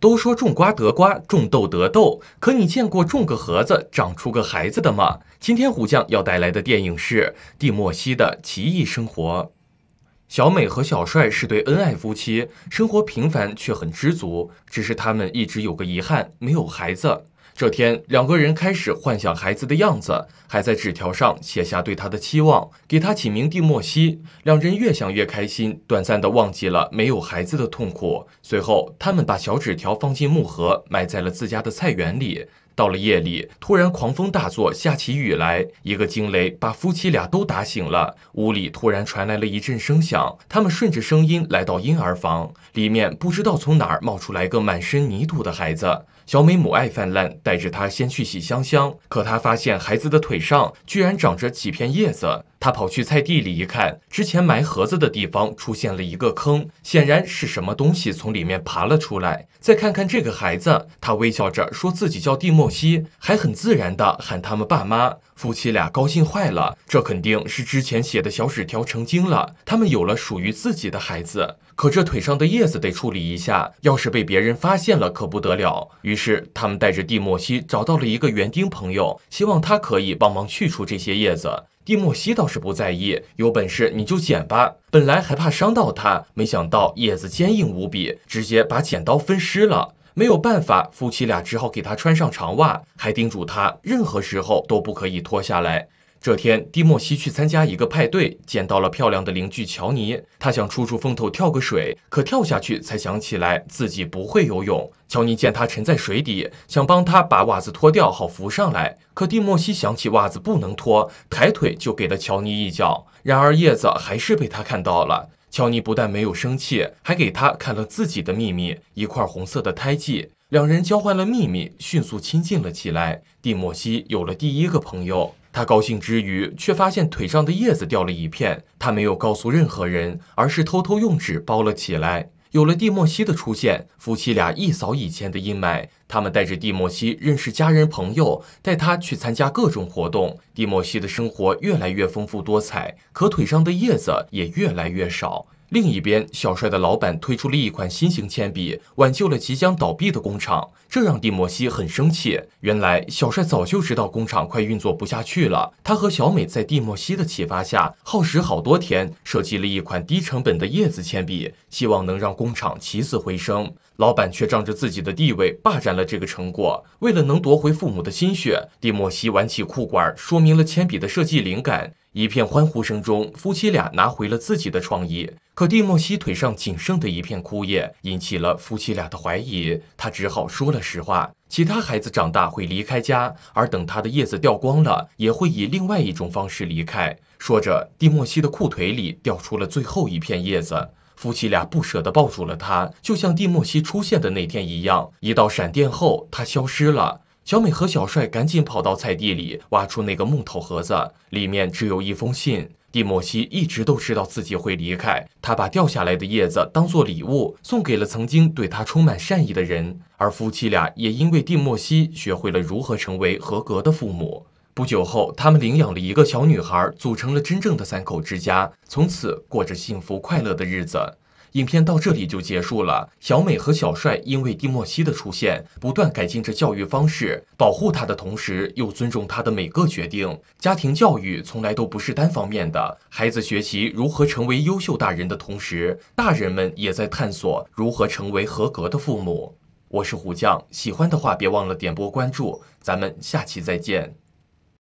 都说种瓜得瓜，种豆得豆，可你见过种个盒子长出个孩子的吗？今天虎将要带来的电影是《蒂莫西的奇异生活》。小美和小帅是对恩爱夫妻，生活平凡却很知足，只是他们一直有个遗憾，没有孩子。这天，两个人开始幻想孩子的样子，还在纸条上写下对他的期望，给他起名蒂莫西。两人越想越开心，短暂的忘记了没有孩子的痛苦。随后，他们把小纸条放进木盒，埋在了自家的菜园里。到了夜里，突然狂风大作，下起雨来。一个惊雷把夫妻俩都打醒了。屋里突然传来了一阵声响，他们顺着声音来到婴儿房，里面不知道从哪儿冒出来个满身泥土的孩子。小美母爱泛滥，带着他先去洗香香，可她发现孩子的腿上居然长着几片叶子。他跑去菜地里一看，之前埋盒子的地方出现了一个坑，显然是什么东西从里面爬了出来。再看看这个孩子，他微笑着说自己叫蒂莫西，还很自然的喊他们爸妈。夫妻俩高兴坏了，这肯定是之前写的小纸条成精了，他们有了属于自己的孩子。可这腿上的叶子得处理一下，要是被别人发现了可不得了。于是他们带着蒂莫西找到了一个园丁朋友，希望他可以帮忙去除这些叶子。蒂莫西倒是不在意，有本事你就剪吧。本来还怕伤到他，没想到叶子坚硬无比，直接把剪刀分尸了。没有办法，夫妻俩只好给他穿上长袜，还叮嘱他任何时候都不可以脱下来。这天，蒂莫西去参加一个派对，见到了漂亮的邻居乔尼。他想出出风头，跳个水，可跳下去才想起来自己不会游泳。乔尼见他沉在水底，想帮他把袜子脱掉，好浮上来。可蒂莫西想起袜子不能脱，抬腿就给了乔尼一脚。然而叶子还是被他看到了。乔尼不但没有生气，还给他看了自己的秘密——一块红色的胎记。两人交换了秘密，迅速亲近了起来。蒂莫西有了第一个朋友。他高兴之余，却发现腿上的叶子掉了一片。他没有告诉任何人，而是偷偷用纸包了起来。有了蒂莫西的出现，夫妻俩一扫以前的阴霾。他们带着蒂莫西认识家人朋友，带他去参加各种活动。蒂莫西的生活越来越丰富多彩，可腿上的叶子也越来越少。另一边，小帅的老板推出了一款新型铅笔，挽救了即将倒闭的工厂，这让蒂莫西很生气。原来，小帅早就知道工厂快运作不下去了，他和小美在蒂莫西的启发下，耗时好多天设计了一款低成本的叶子铅笔，希望能让工厂起死回生。老板却仗着自己的地位霸占了这个成果。为了能夺回父母的心血，蒂莫西挽起裤管，说明了铅笔的设计灵感。一片欢呼声中，夫妻俩拿回了自己的创意。可蒂莫西腿上仅剩的一片枯叶引起了夫妻俩的怀疑，他只好说了实话：其他孩子长大会离开家，而等他的叶子掉光了，也会以另外一种方式离开。说着，蒂莫西的裤腿里掉出了最后一片叶子，夫妻俩不舍地抱住了他，就像蒂莫西出现的那天一样，一道闪电后，他消失了。小美和小帅赶紧跑到菜地里，挖出那个木头盒子，里面只有一封信。蒂莫西一直都知道自己会离开，他把掉下来的叶子当做礼物送给了曾经对他充满善意的人。而夫妻俩也因为蒂莫西学会了如何成为合格的父母。不久后，他们领养了一个小女孩，组成了真正的三口之家，从此过着幸福快乐的日子。影片到这里就结束了。小美和小帅因为蒂莫西的出现，不断改进着教育方式，保护他的同时又尊重他的每个决定。家庭教育从来都不是单方面的，孩子学习如何成为优秀大人的同时，大人们也在探索如何成为合格的父母。我是虎将，喜欢的话别忘了点波关注，咱们下期再见。